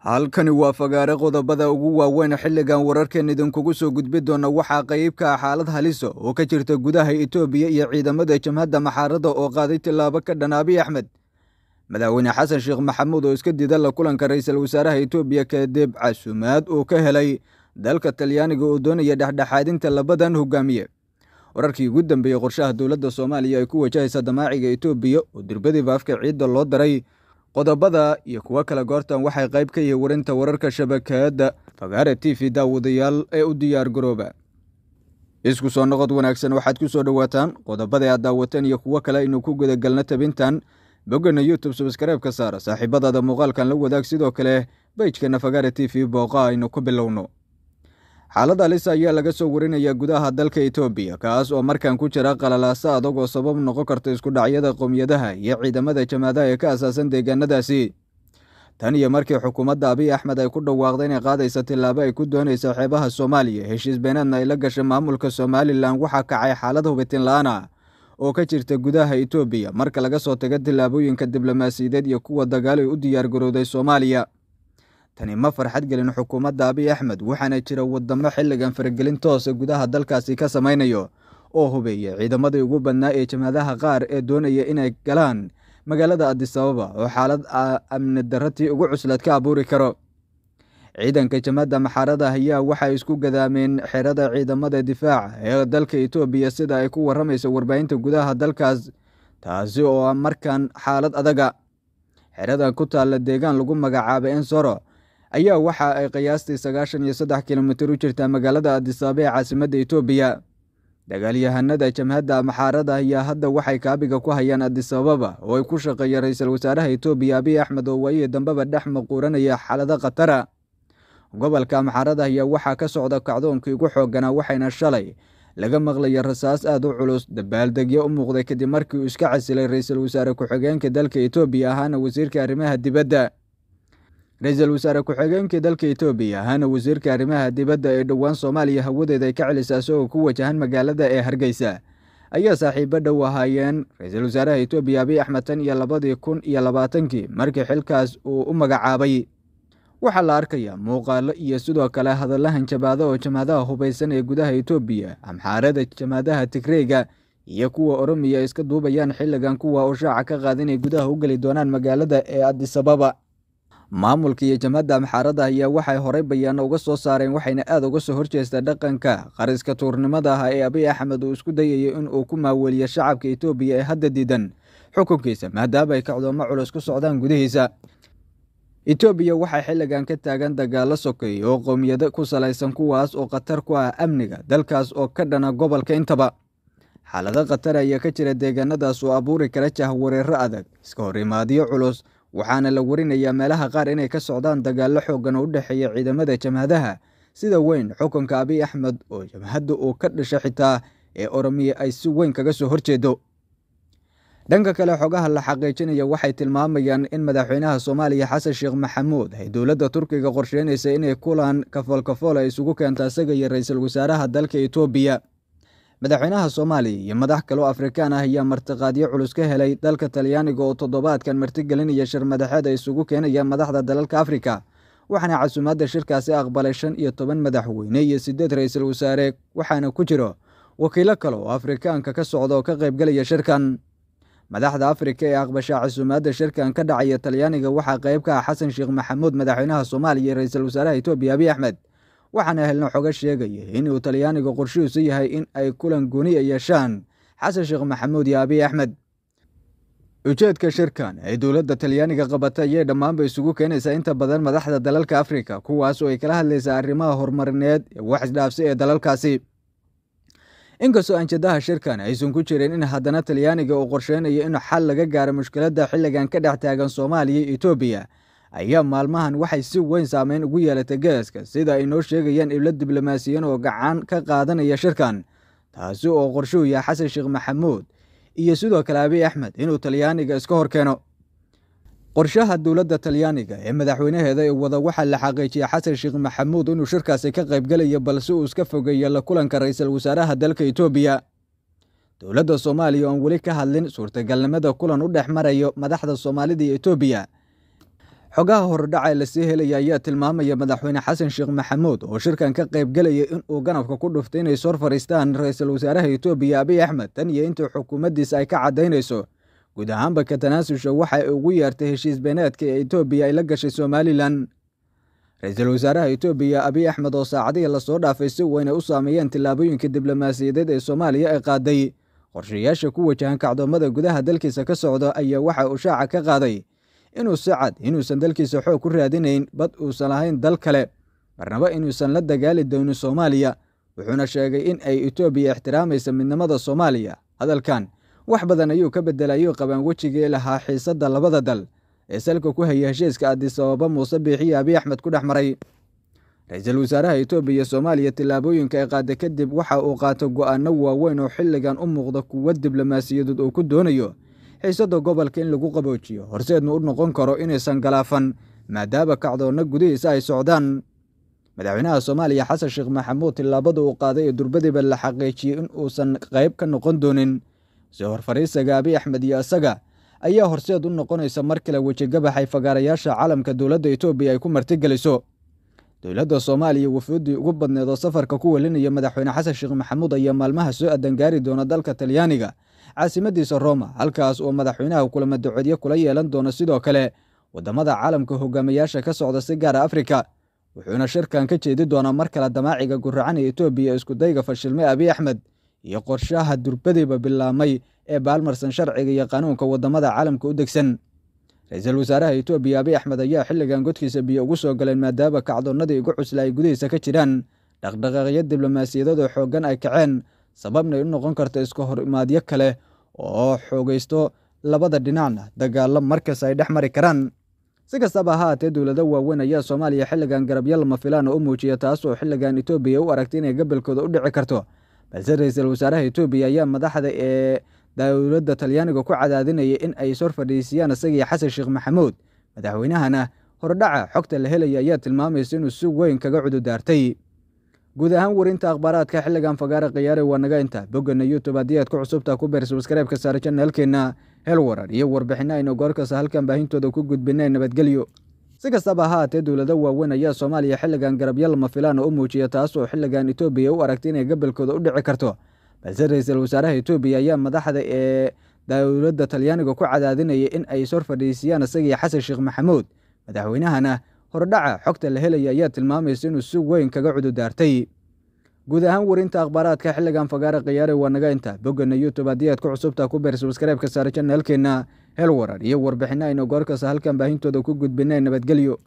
halkani waa fagaare qodobada ugu waaweyn xilligan wararkeen idinkugu soo gudbi doona waxaa qeybka ah xaalad haliso ah oo ka jirta gudaha itoobiya iyo ciidamada jabhadda maxaarada oo qaaday tillaabo ka dhan abiy axmed madaxweyne xasan sheekh maxamuud oo iska dida la kulanka ra-iisul wasaaraha itoobiya kadib casumaad oo ka helay dalka talyaaniga oo doonaya dhexdhexaadinta labadan hogaamiye wararkii ugu dambeeyey qorshaha dowladda soomaaliya ay ku wajahaysa damaaciga etoobiya oo dirbadiiba afka ciidda loo daray qodobada iyo kuwo kale goortan waxay qayb ka yihiin warinta wararka shabakadda fagaare t v daawadayaal ee u diyaar garooba isku soo noqod wanaagsan waxaad ku soo dhowaataan qodobada aad daawateen iyo kuwo kale aynu ku gudagelna tabintan boggana youtube subskareebka saara saaxiibadaada muuqaalkan la wadaag sidoo kale beyjkeenna fagaare t v booqa aynu ku bilowno xaalad halis ayaa laga soo warinayaa gudaha dalka etoobiya kaas oo markan ku jira qalalaasa adag oo sabab noqon karta isku dhacyada qowmiyadaha iyo ciidamada jamaadaha ee ka asaasan deegaanadaasi tan iyo markii xukuumadda abiy axmed ay ku dhawaaqda inay qaadaysa tilaabo ay ku doonaysa xeebaha soomaaliya heshiis beenaadna ay la gashay maamulka somalilan waxaa kacay xaalad hubitin la oo ka jirta gudaha etoobiya marka laga soo tago tillaabooyinka diblomaasiyadeed iyo kuwa dagaal ay u diyaargarowday soomaaliya tani ma farxad gelin xukuumadda abiy axmed waxaana jira wadamo xilligan faragelin toosa ah gudaha dalkaasi ka samaynayo oo hubeeya ciidamadii ugu badnaa ee jamaadaha qaar ee doonaya inay galaan magaalada adisababa oo xaalad amni darratii ugu cuslad ka abuuri karo ciidanka jamaada maxaarada ayaa waxay isku gadaameen xerada ciidamada difaaca ee dalka etoobiya sida ay ku waramayso warbaahinta gudaha dalkaas taasi oo ah markan xaalad adaga xeradan ku taalla deegaan lagu magacaabay ensoro ayaa waxa ay qiyaastii sagaashan iyo saddex kilomiter u jirtaa magaalada adisaaba ee caasimadda etoobiya dagaalyahanada jamhadda maxaarada ayaa hadda waxay kaabiga ku hayaan adisababa oo ay ku shaqeeya ra-iisul wasaaraha etoobiya abiy axmed oo waayii dambaba dhex maquuranaya xaalado khatara gobolka maxaarada ayaa waxaa ka socda kacdoonkii ugu xooganaa waxayna shalay laga maqlaya rasaas aada u culus dabaaldegyo u muuqday kadib markii uu iska casilay ra-iisul wasaare ku-xigeenka dalka etoobiya ahaana wasiirka arrimaha dibadda ra-iisul wasaare ku-xigeenkii dalka etoobiya ahaana wasiirka arrimaha dibadda ee dhowaan soomaaliya hawadeeda ay ka celisaas oo ku wajahan magaalada ee hargeysa ayaa saaxiibo dhow ahaayeen ra-iisul wasaaraha etoobiya abiy axmed tan iyo labadii kun iyo labaatankii markii xilkaas uu u magacaabay waxaa la arkayaa muuqaallo iyo sidoo kale hadallahan jabaada oo jamaadaha hubaysan ee gudaha etoobiya amxaarada jamaadaha tigreega iyo kuwa oromiya iska duubayaan xilligan kuwa oo shaaca ka qaad inay gudaha u geli doonaan magaalada ee adisababa maamulka iyo jamhadda maxaaradda ayaa waxay horey bayaano uga soo saareen waxayna aad uga soo horjeestaa dhaqanka qariska tuurnimada ah ee abiy axmed uu isku dayayo in uu ku maaweliyo shacabka etoobiya ee hadda diidan xukunkiisa maadaama ay kacdoomo culus ku socdaan gudihiisa etoobiya waxay xilligan ka taagan dagaalo sokeeye oo qowmiyado ku salaysan kuwaas oo khatar ku ah amniga dalkaas oo ka dhana gobolka intaba xaalado khatar ayaa ka jira deegaanadaas oo abuuri kara jahwareero adag iska hor imaadiyo culus waxaana la warinayaa meelaha qaar inay ka socdaan dagaallo xoogan oo u dhexeeya ciidamada jamhadaha sida weyn xukunka abiy axmed oo jamhadda uu ka dhasha xitaa ee oromiya ay si weyn kaga soo horjeedo dhanka kale xogaha la xaqiijinaya waxay tilmaamayaan in madaxweynaha soomaaliya xasan sheekh maxamuud ay dowladda turkiga qorsheynaysa inay kulan kafoolkafool ay isugu keento isaga iyo ra iisal wasaaraha dalka etoobiya madaxweynaha soomaaliya iyo madax kaloo afrikaan ah ayaa martiqaadyo culus ka helay dalka talyaaniga oo toddobaadkan martigelinaya shirmadaxeed ay isugu keenayaan madaxda dalalka afrika waxaana casumaadda shirkaasi aqbalay shan iyo toban madaxweyne iyo siddeed ra-iisul wasaare waxaana ku jiro wakiilo kale oo afrikaanka ka socda oo ka qaybgalaya shirkan madaxda afrika ee aqbasha casumaadda shirkan ka dhacaya talyaaniga waxaa qayb ka ah xasan sheekh maxamuud madaxweynaha soomaaliya iyo ra-iisul wasaaraha etoobiya abiy axmed waxaana helna xoga sheegaya in uu talyaaniga qorshihiisu yahay in ay kulan gooniya yeeshaan xasan sheekh maxamuud iyo abiy axmed ujeedka shirkan ee dowladda talyaaniga qabata ayay dhammaanba isugu keenaysaa inta badan madaxda dalalka afrika kuwaas oo ay kala hadlaysaa arrimaha horumarineed ee wax isdhaafsi ee dalalkaasi inkastoo anjadaha shirkan aysan ku jirin in haddana talyaaniga uu qorsheynayo in xal laga gaaro mushkiladda xilligan ka dhex taagan soomaaliya iyo etoobiya ayaa maalmahan waxay si weyn saameyn ugu yeelatay gadaska sida ay noo sheegayaan ibla diblomaasiyiin oo gacan ka qaadanaya shirkan taasi oo qorshuuya xasan sheekh maxamuud iyo sidoo kale abiy axmed inuu talyaaniga iska horkeeno qorshaha dowladda talyaaniga ee madaxweynaheeda ee wada waxaa la xaqiijiyay xasan sheekh maxamuud inuu shirkaasi ka qaybgalayo balse uu iska fogeeya la kulanka ra iisal wasaaraha dalka etoobiya dowladda soomaaliya oon weli ka hadlin suurtagalnimada kulan u dhex marayo madaxda soomaalida iyo etoobiya xogaha hordhaca ee lasii helaya ayaa tilmaamaya madaxweyne xasan sheekh maxamuud oo shirkan ka qaybgelaya in uu ganabka ku dhuftay inay sor fadhiistaan ra-iisul wasaaraha etoobiya abiy axmed tan iyo intii xukuumaddiisa ay ka caddaynayso guud ahaanba ka tanaasusha waxa ugu yeertay heshiis beeneedka ee etoobiya ay la gashay somalilan ra-iisul wasaaraha etoobiya abiy axmed oo saacadihii lasoo dhaafay si weyn ay u saameeyeen tillaabooyinka diblomaasiyadeed ee soomaaliya ay qaaday qorshayaasha ku wajahan kacdoommada gudaha dalkiisa ka socda ayaa waxa uu shaaca ka qaaday inuu si cad inuusan dalkiisa xoog ku raadinayn bad uusan ahayn dal kale marnaba inuusan la dagaali doonin soomaaliya wuxuuna sheegay in ay etoobiya ixtiraamaysa midnimada soomaaliya hadalkan wax badan ayuu ka ayuu qabaan wejigii lahaa xiisadda labada dal ee salka ku haya heshiiska adisababa muuse biixiyo abiy axmed ku dhex maray ra-iisul wasaaraha itoobiya iyo soomaaliya tallaabooyinka ay qaada kadib waxa uu qaato go'aanno waaweyn oo xilligan u muuqda kuwo diblomaasiyadood uu ku doonayo xiisadda gobolka in lagu qaboojiyo horseedna u noqon karo inaysan galaafan maadaaba kacdoonna gudihiisa ay socdaan madaxweynaha soomaaliya xasan sheekh maxamuud tillaabada uu qaaday ee durbadiiba la xaqiijiyey in uusan qayb ka noqon doonin soo horfariisaga abi axmed iyo isaga ayaa horseed u noqonaysa mar kale wejigabaxay fagaarayaasha caalamka dowladda etoobiya ay ku martigeliso dowladda soomaaliya wafuuddii ugu badneed oo safarka ku welinaya madaxweyne xasan sheekh maxamuud ayaa maalmaha soo adangaari doona dalka talyaaniga caasimaddiisa roma halkaas uu madaxweynaha kulama ducodyo kula yeelan doono sidoo kale waddamada caalamka hogaamiyaasha ka socda si gaara ah afrika wuxuuna shirkan ka jeedi doonaa mar kale damaaciga gurracanee etoobiya iskudayga fashilme abiy axmed iyo qorshaha durbadiiba bilaabmay ee baalmarsan sharciga iyo qanuunka waddamada caalamka u degsan ra-iisul wasaaraha etoobiya abiy axmed ayaa xilligan godkiisa biyo ugu soo galeen maadaama kacdoonnadii ugu cusla ay gudihiisa ka jiraan dhaqdhaqaaqyo diblomaasiyadeed oo xooggan ay kaceen sababnay u noqon karta isku hor imaadyo kale oo xoogaysto labada dhinacna dagaallo markas ay dhex mari karaan si kastaba haatee dowlado waaweyn ayaa soomaaliya xilligan garabyo lama filaan oo u muujiya taasoo xilligan etoobiya u aragtay inay gobolkooda u dhici karto balse ra-iisul wasaaraha etoobiya ayaa madaxda ee dowladda talyaaniga ku cadaadinaya in ay sor fadhiisiyaan isagii xasan sheekh maxamuud madaxweynahana hordhaca xogta la helaya ayaa tilmaamaysa inuu si weyn kaga cududaartay guud ahaan warinta akhbaaraadka xilligan fagaara khiyaare waa naga inta boggana youtube haddii aad ku cusubtaa ku beer sabskreibka saare janaalkeenna hel warar iyo warbixinno aynu goorkasta halkan baahintooda ku gudbinay nabadgelyo si kastaba ahaatee dowlada waaweyn ayaa soomaaliya xilligan garabya filaan oo u muujiya taasoo oo xilligan etoobiya u aragtay inay gobolkooda u dhici karto balse ra-iisul wasaaraha etoobiya ayaa madaxda ee dowladda talyaaniga ku cadaadinaya in ay sor fadhiisiyaan isagii xasan sheekh maxamuud madaxweynahana hordhaca xogta la helaya ayaa tilmaamaysa inuu si weyn kaga cududaartay guud ahaan warinta akhbaaraadka xilligan fagaare khiyaare waa naga inta bogana youtube haddii aad ku cusubta ku beer sabskreibka saare janaalkeenna hel warar iyo warbixinno aynu goorkasta halkan baahintooda ku gudbinay nabadgelyo